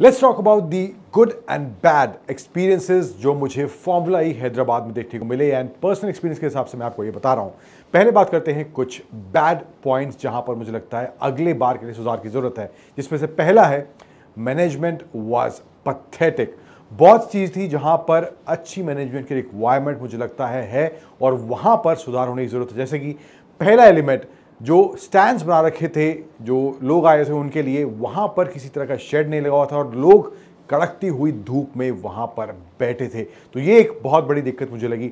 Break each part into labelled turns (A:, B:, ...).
A: let's talk about the good and bad experiences जो मुझे formula ई e Hyderabad में देखने को मिले एंड पर्सनल एक्सपीरियंस के हिसाब से मैं आपको ये बता रहा हूँ पहले बात करते हैं कुछ बैड पॉइंट्स जहाँ पर मुझे लगता है अगले बार के लिए सुधार की ज़रूरत है जिसमें से पहला है मैनेजमेंट वॉज पथेटिक बहुत चीज़ थी जहाँ पर अच्छी मैनेजमेंट की रिक्वायरमेंट मुझे लगता है है और वहाँ पर सुधार होने की ज़रूरत है जैसे कि पहला एलिमेंट जो स्टैंड्स बना रखे थे जो लोग आए थे उनके लिए वहाँ पर किसी तरह का शेड नहीं लगा हुआ था और लोग कड़कती हुई धूप में वहाँ पर बैठे थे तो ये एक बहुत बड़ी दिक्कत मुझे लगी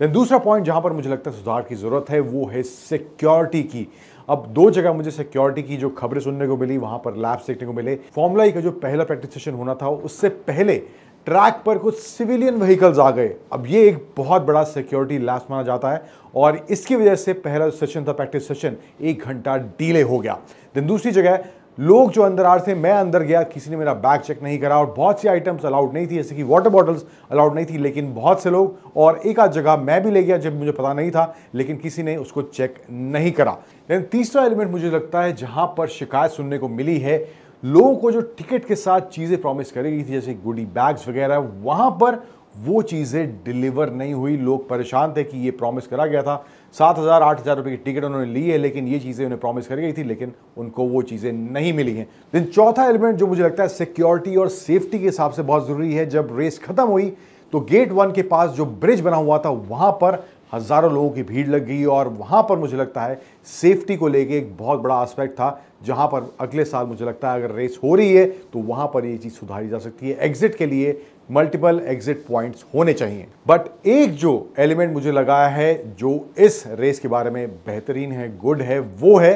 A: देन दूसरा पॉइंट जहाँ पर मुझे लगता है सुधार की ज़रूरत है वो है सिक्योरिटी की अब दो जगह मुझे सिक्योरिटी की जो खबरें सुनने को मिली वहाँ पर लैब्स देखने को मिले फॉर्मुला e का जो पहला प्रैक्टिस सेशन होना था उससे पहले ट्रैक पर कुछ सिविलियन व्हीकल्स आ गए अब ये एक बहुत बड़ा सिक्योरिटी लैस माना जाता है और इसकी वजह से पहला सेशन था प्रैक्टिस सेशन एक घंटा डिले हो गया दिन दूसरी जगह लोग जो अंदर आ रहे थे मैं अंदर गया किसी ने मेरा बैग चेक नहीं करा और बहुत सी आइटम्स अलाउड नहीं थी जैसे कि वाटर बॉटल्स अलाउड नहीं थी लेकिन बहुत से लोग और एक आध जगह मैं भी ले गया जब मुझे पता नहीं था लेकिन किसी ने उसको चेक नहीं करा लेकिन तीसरा एलिमेंट मुझे लगता है जहां पर शिकायत सुनने को मिली है लोगों को जो टिकट के साथ चीज़ें प्रॉमिस गई थी जैसे गुडी बैग्स वगैरह वहाँ पर वो चीज़ें डिलीवर नहीं हुई लोग परेशान थे कि ये प्रॉमिस करा गया था सात हज़ार आठ हज़ार रुपये की टिकट उन्होंने ली है लेकिन ये चीज़ें उन्हें प्रॉमिस करी गई थी लेकिन उनको वो चीज़ें नहीं मिली हैं दिन चौथा एलिमेंट जो मुझे लगता है सिक्योरिटी और सेफ्टी के हिसाब से बहुत ज़रूरी है जब रेस खत्म हुई तो गेट वन के पास जो ब्रिज बना हुआ था वहाँ पर हज़ारों लोगों की भीड़ लग गई और वहाँ पर मुझे लगता है सेफ्टी को लेके एक बहुत बड़ा एस्पेक्ट था जहाँ पर अगले साल मुझे लगता है अगर रेस हो रही है तो वहाँ पर ये चीज़ सुधारी जा सकती है एग्जिट के लिए मल्टीपल एग्जिट पॉइंट्स होने चाहिए बट एक जो एलिमेंट मुझे लगा है जो इस रेस के बारे में बेहतरीन है गुड है वो है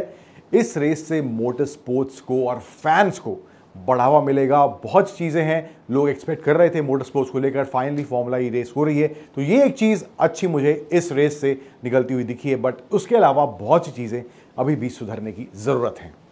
A: इस रेस से मोटर स्पोर्ट्स को और फैंस को बढ़ावा मिलेगा बहुत चीज़ें हैं लोग एक्सपेक्ट कर रहे थे मोटर स्पोर्ट्स को लेकर फाइनली फॉर्मूला ई रेस हो रही है तो ये एक चीज़ अच्छी मुझे इस रेस से निकलती हुई दिखी है बट उसके अलावा बहुत सी चीज़ें अभी भी सुधरने की ज़रूरत है